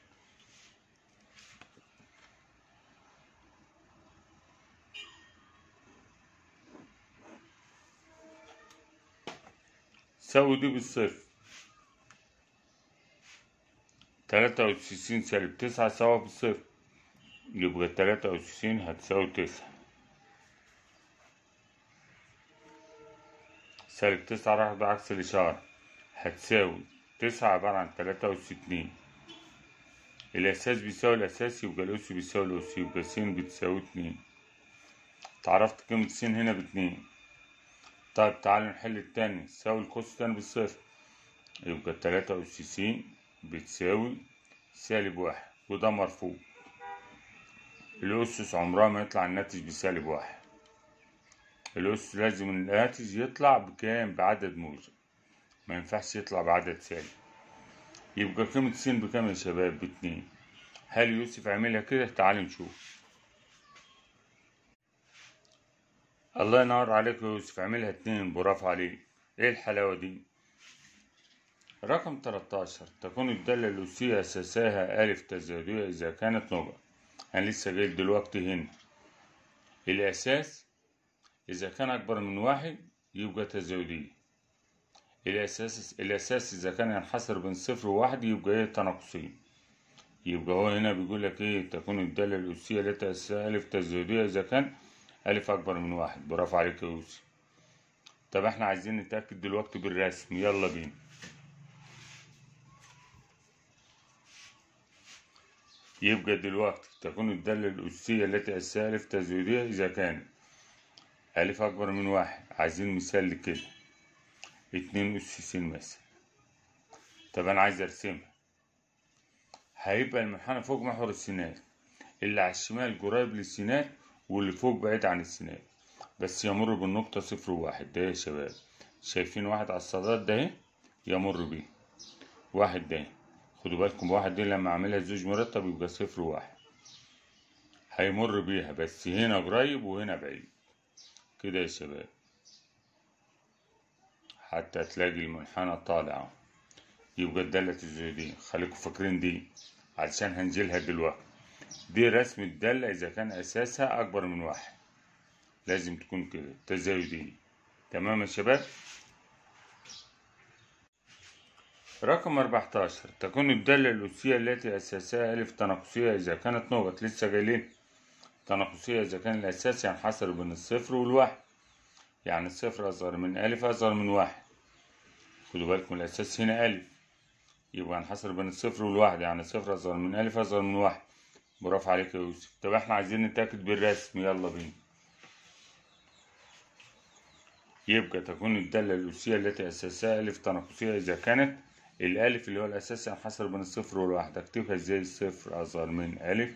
ساوي دي بالصفر تلاتة وتسعين سالب تسعة ساوي بالصفر يبقى تلاتة وتسعين هتساوي تسعة سالب تسعة راح بعكس الإشارة هتساوي تسعة عبارة عن تلاتة وستين الأساس بيساوي الأساس يبقى الأس بيساوي الأس يبقى س بتساوي اتنين تعرفت قيمة س هنا باتنين طيب تعالى نحل التاني تساوي القوس التاني بالصفر يبقى تلاتة أس س بتساوي سالب واحد وده مرفوض الأسس عمرها ما يطلع الناتج بسالب واحد الأسس لازم الناتج يطلع بكام بعدد موجب ما ينفعش يطلع بعدد سالب يبقى قيمة س بكام يا شباب باتنين هل يوسف عملها كده تعالي نشوف الله ينور عليك يا يوسف عملها اتنين برافو عليك ايه الحلاوة دي رقم 13 تكون الدالة الأسية أساسها ألف تزايدية إذا كانت نقط انا لسه جايب دلوقتي هنا الاساس اذا كان اكبر من واحد يبقى تزايدية الاساس الاساس اذا كان ينحصر بين صفر وواحد يبقى ايه تناقصين يبقى هو هنا بيقول لك ايه تكون الدالة الأسية لا ألف تزايدية إذا كان ألف أكبر من واحد برافو عليك يا يوسف طب احنا عايزين نتأكد دلوقتي بالرسم يلا بينا يبقى دلوقتي تكون الدالة الأسية التي أسسها ألف تزويدية إذا كان ألف أكبر من واحد عايزين مثال لكده اتنين س مثلا طب أنا عايز أرسمها هيبقى المنحنى فوق محور السينات اللي على الشمال قريب للسينات واللي فوق بعيد عن السينات بس يمر بالنقطة صفر واحد ده يا شباب شايفين واحد على الصادات ده يمر بيه واحد ده خدوا بالكم واحد دي لما اعملها زوج مرتب يبقى صفر واحد هيمر بيها بس هنا قريب وهنا بعيد كده يا شباب حتى تلاقي المنحنى طالع يبقى الدالة الزوجية خليكم فاكرين دي علشان هنزلها دلوقتي دي رسم الدالة إذا كان أساسها أكبر من واحد لازم تكون كده تزايدية تمام يا شباب رقم 14 تكون الدالة الأسية التي أساسها ألف تناقصية إذا كانت نقط لسه جايلين تناقصية إذا كان الأساس ينحصر يعني بين الصفر والواحد يعني الصفر أصغر من ألف أصغر من واحد خدوا بالكم الأساس هنا ألف يبقى هنحصر بين الصفر والواحد يعني صفر أصغر من ألف أصغر من واحد برافو عليك يا يوسف طب احنا عايزين نتأكد بالرسم يلا بينا يبقى تكون الدالة الأسية التي أساسها ألف تناقصية إذا كانت الألف اللي هو الأساسي ينحصر يعني بين الصفر والواحد أكتبها إزاي الصفر أصغر من ألف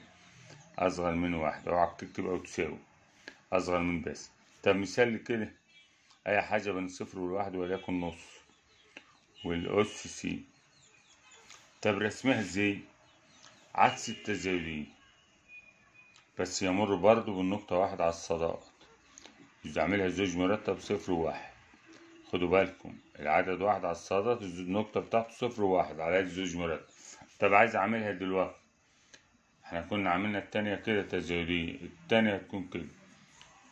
أصغر من واحد أوعى تكتب أو تساوي أصغر من بس طب مثال كده أي حاجة بين الصفر والواحد وليكن نص والأس سي طب رسمها إزاي عكس التزاويد بس يمر برضو بالنقطة واحد على الصداقة يعملها زوج مرتب صفر وواحد خدوا بالكم العدد واحد على تزود النقطة بتاعته صفر وواحد على الزوج مرات طب عايز اعملها دلوقتي احنا كنا عملنا التانية كده تزايدية التانية تكون كده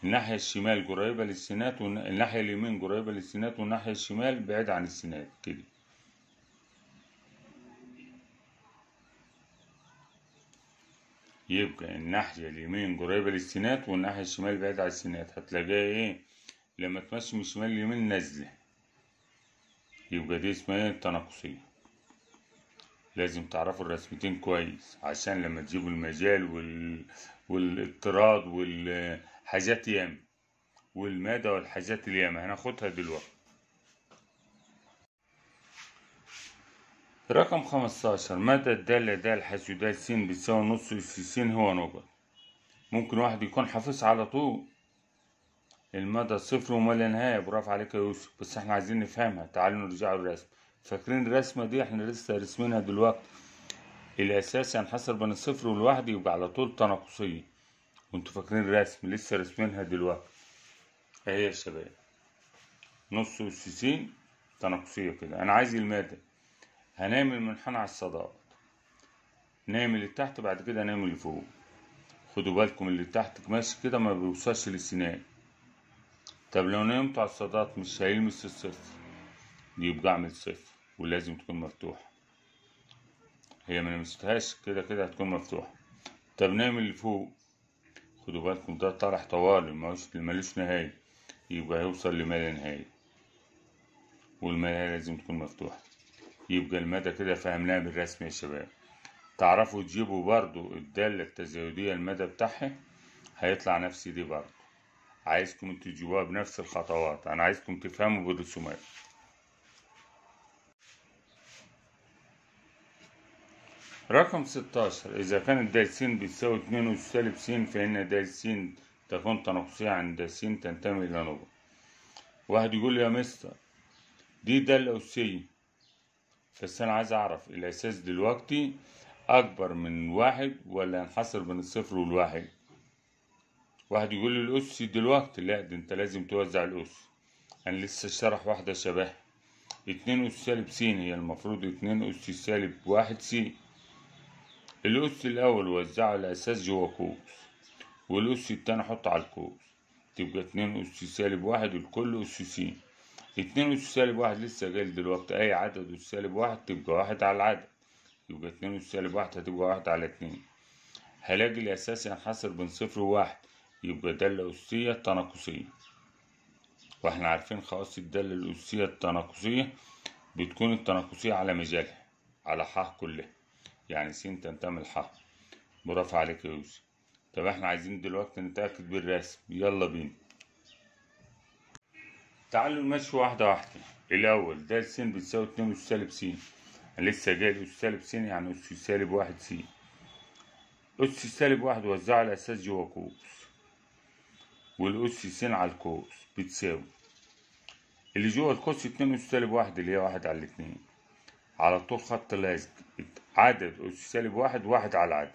الناحية الشمال قريبة للسينات والناحية اليمين قريبة للسينات والناحية الشمال بعيد عن السينات كده يبقى الناحية اليمين قريبة للسينات والناحية الشمال بعيد عن السينات هتلاقيها ايه لما تمشي من شمال اليمين نزلة يبقى دي اسمها تناقصية لازم تعرفوا الرسمتين كويس عشان لما تجيبوا المجال وال... والاضطراد والحاجات ياما والمادة والحاجات الياما هناخدها دلوقتي رقم خمستاشر مدى الدالة د حيث د س بتساوي نص س س هو نقط ممكن واحد يكون حافظها على طول المدى الصفر وما لا نهاية برافو عليك يا يوسف بس احنا عايزين نفهمها تعالوا نرجع للرسم فاكرين الرسمة دي احنا لسه رسمينها دلوقتي الأساس هنحصر بين الصفر والواحد يبقى على طول تناقصية وانتوا فاكرين الرسم لسه رسمينها دلوقتي اهي يا شباب نص س تناقصية كده أنا عايز المادة هنعمل منحنى على الصدات نعمل اللي تحت بعد كده نعمل اللي فوق خدوا بالكم اللي تحت ماشي كده ما بيوصلش للسنان طب لو نمت على الصادات مش هيلمس الصفر يبقى اعمل صفر ولازم تكون مفتوحة هي ما لمستهاش كده كده هتكون مفتوحة طب نعمل اللي فوق خدوا بالكم ده طرح طوالي ملوش نهاية يبقى هيوصل لما لا نهاية والما لازم تكون مفتوحة يبقى المدى كده فهمناها بالرسم يا شباب تعرفوا تجيبوا برضو الدالة التزايدية المدى بتاعها هيطلع نفس دي برضو عايزكم تجيبوها بنفس الخطوات انا عايزكم تفهموا بالرسومات رقم 16 إذا كانت د س بتساوي 2 أس سالب س فإن د س تكون تناقصية عن د س تنتمي إلى نقطه واحد يقول لي يا مستر دي داله اسيه بس أنا عايز أعرف الأساس دلوقتي أكبر من واحد ولا ينحصر بين الصفر والواحد واحد يقول لي الأس دلوقتي لا ده انت لازم توزع الأس انا لسه شرح واحدة شبه اتنين أس سالب س هي المفروض اتنين أس سالب واحد س الأس الأول وزعه على أساس جوا قوس والأس التاني حطه على القوس تبقى اتنين أس سالب واحد والكل أس س اتنين أس سالب واحد لسه جاي دلوقتي أي عدد أس سالب واحد تبقى واحد على العدد يبقى اتنين أس سالب واحد هتبقى واحد على اتنين هلاقي الأساس ينحصر بين صفر وواحد يبقى دالة أسية تناقصية واحنا عارفين خواص الدالة الأسية التناقصية بتكون التناقصية على مجالها على ح كلها يعني س تنتمي لح برافو عليك يا يوسف طب احنا عايزين دلوقتي نتأكد بالرسم يلا بينا تعالوا نمشي واحدة واحدة الأول د س بتساوي اتنين أس سالب س أنا لسه جاي أس سالب س يعني أس سالب واحد س أس سالب واحد وزعه على أساس جوا قوس والأس س على الكوس بتساوي اللي جوه القوس اتنين أس سالب واحد اللي هي واحد على الاتنين على طول خط لازق عدد أس سالب واحد واحد على العدد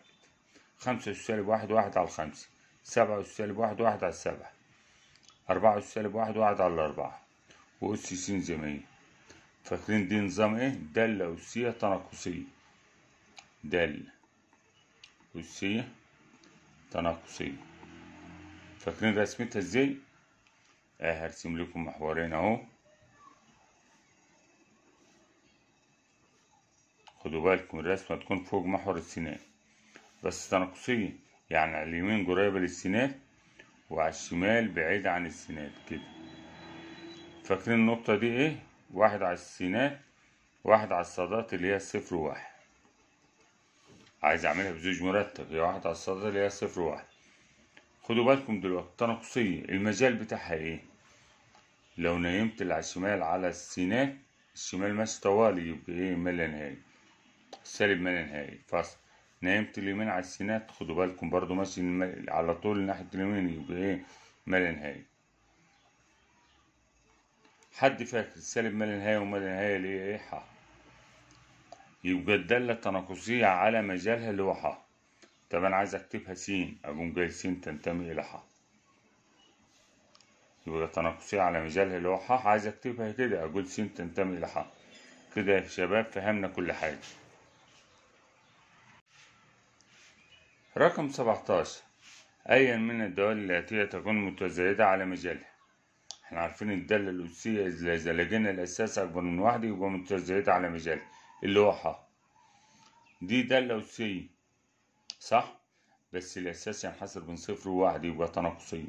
خمسة أس سالب واحد واحد على الخمسة سبعة أس سالب واحد واحد على السبعة أربعة أس سالب واحد واحد على الأربعة وأس س زي ما هي فاكرين دي نظام إيه؟ دالة أسية تناقصية دالة أسية تناقصية فاكرين رسمتها ازاي اه هرسم لكم محورين اهو خدوا بالكم الرسمة تكون فوق محور السنان بس تناقصية يعني على اليمين قريبة للسنان وعلى الشمال بعيدة عن السنان كده فاكرين النقطة دي ايه واحد على السنان واحد على الصادات اللي هي صفر واحد عايز اعملها بزوج مرتب هي واحد على الصادات اللي هي صفر واحد خدوا بالكم دلوقتي التناقصية المجال بتاعها ايه لو نيمت على الشمال على السيناء الشمال ماشي طوالي يبقى ايه مالا نهائي سالب مالا نهائي فاصل نيمت اليمين على السيناء خدوا بالكم برضو ماشي على طول ناحية اليمين يبقى ايه مالا نهائي حد فاكر سالب مالا نهائي ومالا نهائي ليه ايه حا يبقى الدالة التناقصية على مجالها اللي هو حا طب أنا عايز أكتبها س أقوم جاي س تنتمي إلى ح يبقى تناقصية على مجالها اللي هو ح عايز أكتبها كده أقول س تنتمي إلى ح كده يا شباب فهمنا كل حاجة رقم 17 أيا من الدوال الآتية تكون متزايدة على مجالها احنا عارفين الدالة الأسية إذا لقينا الأساس أكبر من واحد يبقى متزايدة على مجالها اللي هو ح دي دالة أسية صح بس الاساس ينحسر بين صفر وواحد يبقى تناقصية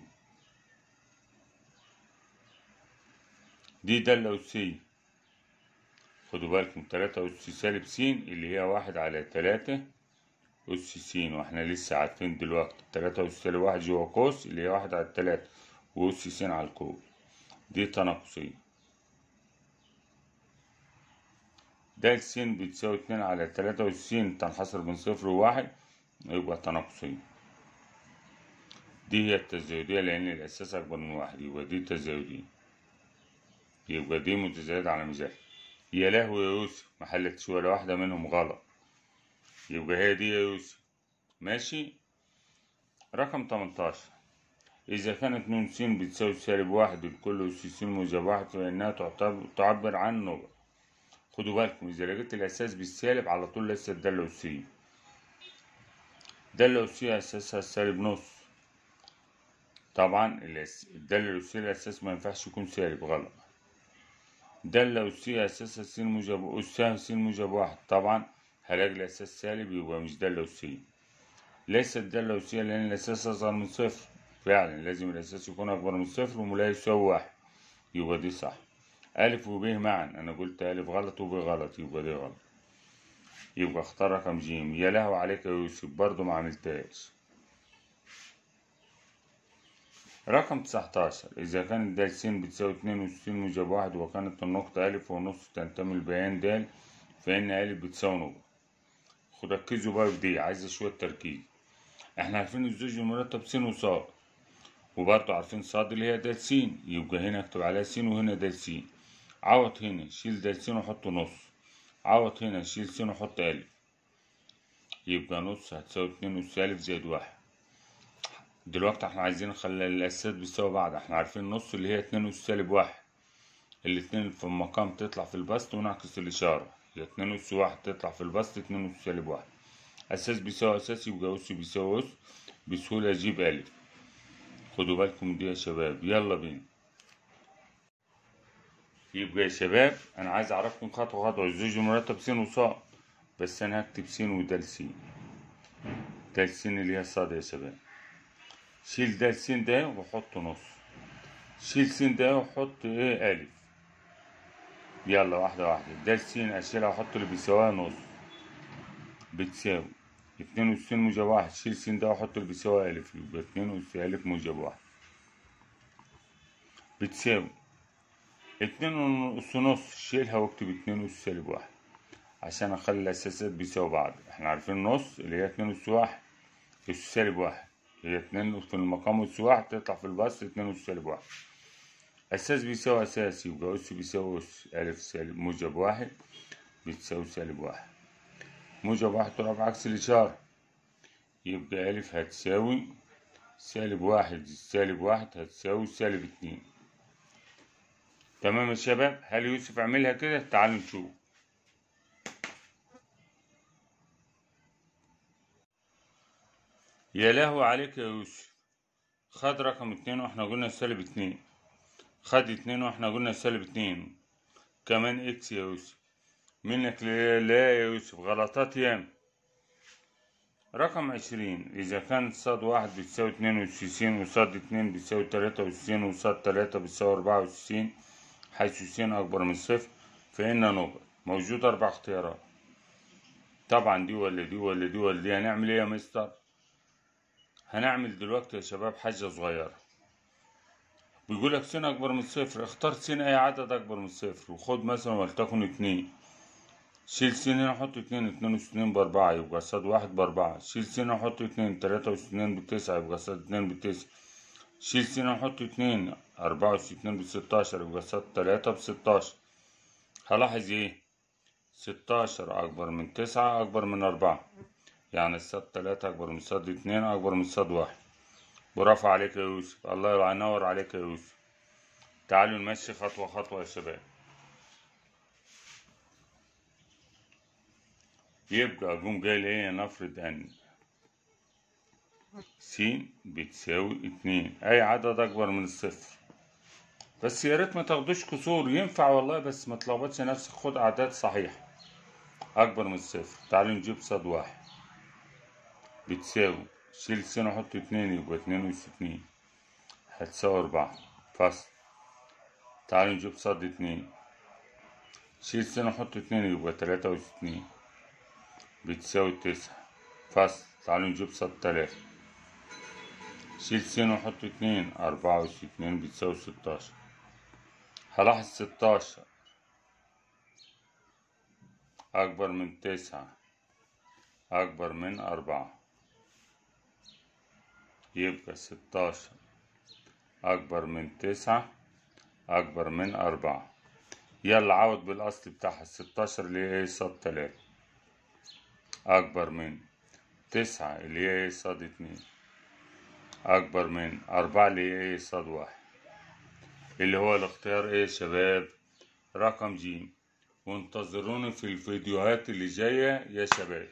دي دالة أس سي خدوا بالكم تلاتة أس سالب س اللي هي واحد على تلاتة أس س واحنا لسه عارفين دلوقتي تلاتة أس سالب واحد جوا قوس اللي هي واحد على تلاتة وأس س على القوس دي تناقصية دال س بتساوي اتنين على تلاتة س تنحصر بين صفر وواحد يبقى تناقصية دي هي التزايدية لأن الأساس أكبر من واحد يبقى دي تزايدية يبقى دي متزايدة على مزاج يا لهوي يا يوسف ما حلتش ولا واحدة منهم غلط يبقى هي دي يا يوسف ماشي رقم 18 إذا كانت ن س بتساوي سالب واحد الكل أس س موجب واحد فإنها تعبر عن نقط خدوا بالكم إذا لقيت الأساس بالسالب على طول لسه الدالة الأسية ده اللي أسيل أساسها سالب نص طبعا الدالة الأسية الأساس ما ينفعش يكون سالب غلط دالة أسية أساسها س موجب أسها س موجب واحد طبعا هلاقي الأساس سالب يبقى مش دالة أسية ليست دالة أسية لأن الأساس أصغر من صفر فعلا لازم الأساس يكون أكبر من صفر وملا يساوي واحد يبقى دي صح أ و ب معا أنا قلت أ غلط و ب غلط يبقى دي غلط يبقى اختار رقم ج يا لهو عليك يا يوسف برضو ما عملتهاش رقم 19 إذا كانت د س بتساوي اتنين وستين موجب واحد وكانت النقطة ألف ونص تنتمي لبيان د فإن ألف بتساوي نقطة خد ركزوا بقى في دي عايزة شوية تركيز احنا عارفين الزوج المرتب س وص وبرده عارفين ص اللي هي د س يبقى هنا اكتب عليها س وهنا د س عوض هنا شيل د س وحط نص عوض هنا شيل س وحط ألف يبقى نص هتساوي اتنين الف زائد واحد دلوقتي احنا عايزين نخلي الاساس بيساوي بعض احنا عارفين النص اللي هي اتنين وس سالب واحد الاتنين في المقام تطلع في البسط ونعكس الإشارة يبقى اتنين وس واحد تطلع في البسط اتنين وس سالب واحد أساس بيساوي أساس يبقى أس بيساوي أس بسهولة أجيب ألف خدوا بالكم دي يا شباب يلا بينا يبقى يا شباب انا عايز اعرفكم خطوه خطوه الزوج مرتب س وص بس انا هكتب س ودال سين دال سين اللي هي الصاد يا شباب شيل دال سين ده وحط نص شيل سين ده وحط ايه الف يلا واحده واحده دال سين اشيلها واحط اللي بيساويها نص بتساوي اتنين وستين موجب واحد شيل سين ده واحط اللي بيساويها الف يبقى اتنين وستين الف موجب واحد بتساوي اتنين ونص نص شيلها واكتب اتنين أس سالب واحد عشان أخلي الأساسات بيساوي بعض احنا عارفين النص اللي هي اتنين أس واحد أس سالب واحد هي اتنين في المقام أس واحد تطلع في البسط اتنين أس سالب واحد أساس بيساوي أساس يبقى أس بيساوي أس ألف سالب موجب واحد بتساوي سالب واحد موجب واحد تضرب عكس الإشارة يبقى ألف هتساوي سالب واحد سالب واحد هتساوي سالب اتنين تمام يا شباب هل يوسف عملها كده تعالوا نشوف يا لهو عليك يا يوسف خد رقم اتنين واحنا قلنا سالب اتنين خد اتنين واحنا قلنا سالب اتنين كمان اكس يا يوسف منك لا يا يوسف غلطات ياما رقم عشرين إذا كان صاد واحد بتساوي اتنين وستين وصاد اتنين بتساوي تلاتة وستين وصاد تلاتة بتساوي أربعة وستين حيث س أكبر من صفر فإن نوبل موجود أربع اختيارات طبعا دي ولا دي ولا دي ولا دي هنعمل إيه يا مستر؟ هنعمل دلوقتي يا شباب حاجة صغيرة بيقولك س أكبر من صفر اختار س أي عدد أكبر من صفر وخد مثلا ولتكن اتنين شيل س هنا حط اتنين اتنين وستنين بأربعة يبقى صاد واحد بأربعة شيل س هنا حط اتنين تلاتة وستنين بتسعة يبقى صاد اتنين بتسعة شيل س هنا حط اتنين أربعة أس اتنين بستاشر يبقى سات تلاتة بستاشر هلاحظ ايه ستاشر أكبر من تسعة أكبر من أربعة يعني السات تلاتة أكبر من سات اتنين أكبر من سات واحد برافو عليك يا يوسف الله ينور عليك يا يوسف تعالوا نمشي خطوة خطوة يا شباب يبقى أقوم جاي إيه نفرض أن س بتساوي اتنين أي عدد أكبر من الصفر بس يا ريت ما تاخدوش كسور ينفع والله بس ما تلخبطش نفسك خد اعداد صحيحه اكبر من الصفر تعال نجيب صاد واحد بتساوي شيل سين وحط اتنين يبقى اتنين وستين هتساوي اربعة فصل تعال نجيب صاد اتنين شيل سين وحط اتنين يبقى تلاتة وستين بتساوي تسعة فصل تعال نجيب صاد تلاتة شيل سين وحط اتنين أربعة وستين بتساوي ستاشر هلاحظ ستاشر أكبر من تسعة أكبر من أربعة يبقى ستاشر أكبر من تسعة أكبر من أربعة يلا عوض بالأصل بتاعها ستاشر اللي هي إيه صاد تلاتة أكبر من تسعة اللي هي إيه صاد اتنين أكبر من أربعة اللي هي إيه صاد واحد اللي هو الاختيار ايه يا شباب رقم ج وانتظروني في الفيديوهات اللي جاية يا شباب